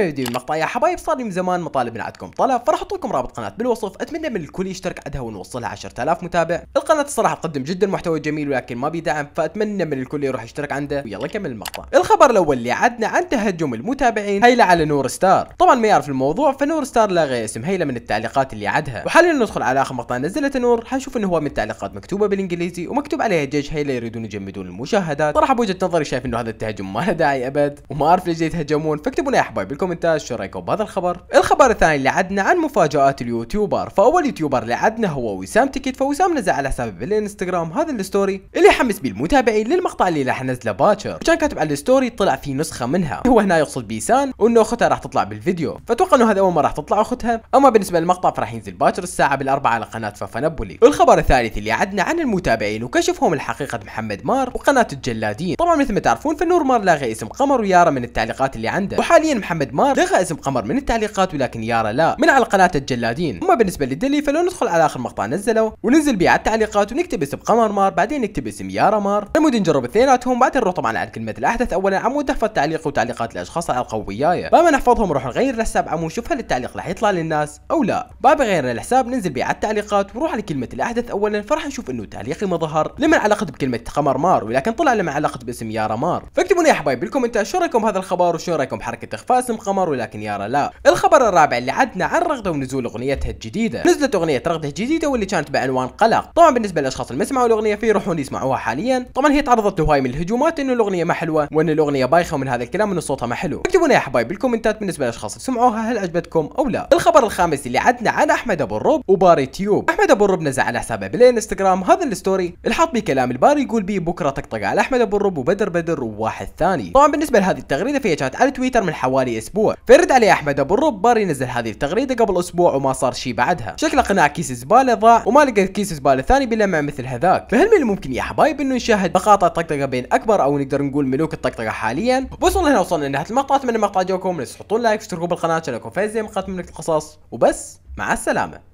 فيديو مقطع يا حبايب صار لي من زمان مطالب من عندكم طلب فراح احط لكم رابط قناه بالوصف اتمنى من الكل يشترك عندها ونوصلها 10000 متابع القناه الصراحه تقدم جدا محتوى جميل ولكن ما بيدعم فاتمنى من الكل يروح يشترك عنده ويلا كمل المقطع الخبر الاول اللي عدنا عن تهجم المتابعين هيلا على نور ستار طبعا ما يعرف الموضوع فنور ستار لغى اسم هيلا من التعليقات اللي عدها وحاليا ندخل على اخر مقطع نزلته نور حنشوف انه هو من التعليقات مكتوبه بالانجليزي ومكتوب عليها جيش هيلا يريدون يجمدون المشاهدات صراحه بوجهه نظري شايف انه هذا التهجم ما له داعي ابد وما اعرف ليش يتهجمون فاكتبوا لنا يا حبايب لكم شو رايكم بهذا الخبر الخبر الثاني اللي عدنا عن مفاجآت اليوتيوبر فاول يوتيوبر اللي عدنا هو وسام تيكت فوسام نزل على حسابه بالانستغرام هذا الستوري اللي حمس بيه المتابعين للمقطع اللي راح نزله باكر وكان كاتب على الستوري طلع في نسخه منها هو هنا يقصد بيسان وانه اختها راح تطلع بالفيديو فاتوقع انه هذا اول ما راح تطلع اختها اما بالنسبه للمقطع فراح ينزل باكر الساعه بالاربعه على قناه ففنبولي الخبر الثالث اللي عدنا عن المتابعين وكشفهم الحقيقه محمد مار وقناه الجلادين طبعا مثل ما تعرفون فنور مار لاغي اسم قمر ويارا من التعليقات اللي عنده وحاليا محمد الادمار لغى اسم قمر من التعليقات ولكن يارا لا من على قناة الجلادين اما بالنسبة للدلي فلو ندخل على اخر مقطع نزله وننزل بيه على التعليقات ونكتب اسم قمر مار بعدين نكتب اسم يارا مار نمود نجرب اثنيناتهم بعدين نروح طبعا على كلمة الاحدث اولا عمود تحفظ تعليق وتعليقات الاشخاص على القوة وياي ما نحفظهم نروح نغير الحساب عمود نشوف هل التعليق راح يطلع للناس او لا بابا غيرنا الحساب ننزل بيه على التعليقات ونروح على كلمة الاحدث اولا فراح نشوف انه تعليقي ما ظهر لمن علاقة بكلمة قمر مار ولكن طلع لمن علاقة باسم يارا مار فاكتبوا لي يا حبايب بالكومنتات شو رايكم بهذا الخبر وشو رايكم بحركة اخفاء اسم قمر ولكن يارا لا الخبر الرابع اللي عدنا عن رغدة ونزول اغنيتها الجديدة نزلت اغنية رغدة الجديدة واللي كانت بعنوان قلق طبعا بالنسبة للاشخاص اللي سمعوا الاغنية في يروحون يسمعوها حاليا طبعا هي تعرضت لهواي من الهجومات انه الاغنية ما حلوة وان الاغنية بايخة ومن هذا الكلام انه صوتها ما حلو اكتبوا لنا يا حبايب بالكومنتات بالنسبة للاشخاص اللي سمعوها هل عجبتكم او لا الخبر الخامس اللي عدنا عن احمد ابو الرب وباري تيوب احمد ابو الرب نزل على حسابه بالانستغرام هذا الستوري الحاط بيه كلام الباري يقول بيه بكره طقطقه على احمد ابو الرب وبدر بدر وواحد ثاني طبعا بالنسبه لهذه التغريده فهي كانت على تويتر من حوالي اسبوع اسبوع فرد عليه احمد ابو الربر ينزل هذه التغريده قبل اسبوع وما صار شيء بعدها شكله قناع كيس زباله ضاع وما لقى كيس زباله ثاني بلمع مثل هذاك فهل من الممكن يا حبايب انه نشاهد مقاطع طقطقه بين اكبر او نقدر نقول ملوك الطقطقه حاليا بس هنا وصلنا لنهايه المقطع اتمنى المقطع عجبكم لا تحطون لايك واشتركوا بالقناه عشان اكون فايز زي مقاطع ملوك القصص وبس مع السلامه